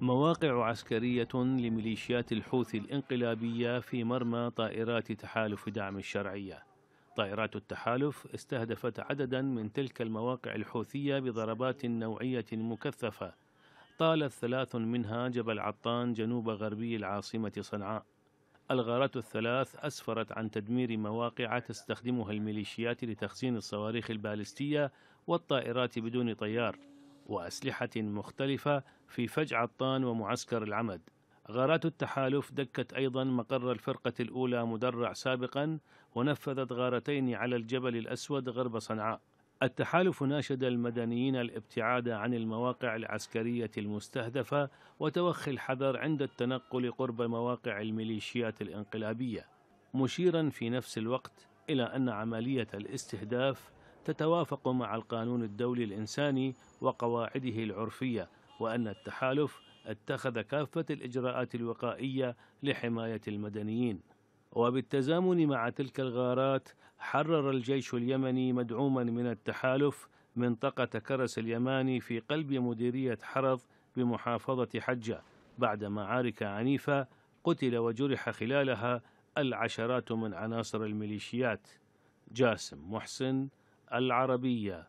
مواقع عسكرية لميليشيات الحوثي الانقلابية في مرمى طائرات تحالف دعم الشرعية. طائرات التحالف استهدفت عددا من تلك المواقع الحوثية بضربات نوعية مكثفة. طالت ثلاث منها جبل عطان جنوب غربي العاصمة صنعاء. الغارات الثلاث أسفرت عن تدمير مواقع تستخدمها الميليشيات لتخزين الصواريخ البالستية والطائرات بدون طيار. وأسلحة مختلفة في فج عطان ومعسكر العمد غارات التحالف دكت أيضا مقر الفرقة الأولى مدرع سابقا ونفذت غارتين على الجبل الأسود غرب صنعاء التحالف ناشد المدنيين الابتعاد عن المواقع العسكرية المستهدفة وتوخي الحذر عند التنقل قرب مواقع الميليشيات الانقلابية مشيرا في نفس الوقت إلى أن عملية الاستهداف تتوافق مع القانون الدولي الإنساني وقواعده العرفية وأن التحالف اتخذ كافة الإجراءات الوقائية لحماية المدنيين وبالتزامن مع تلك الغارات حرر الجيش اليمني مدعوما من التحالف منطقة كرس اليماني في قلب مديرية حرض بمحافظة حجة بعد معارك عنيفة قتل وجرح خلالها العشرات من عناصر الميليشيات جاسم محسن العربية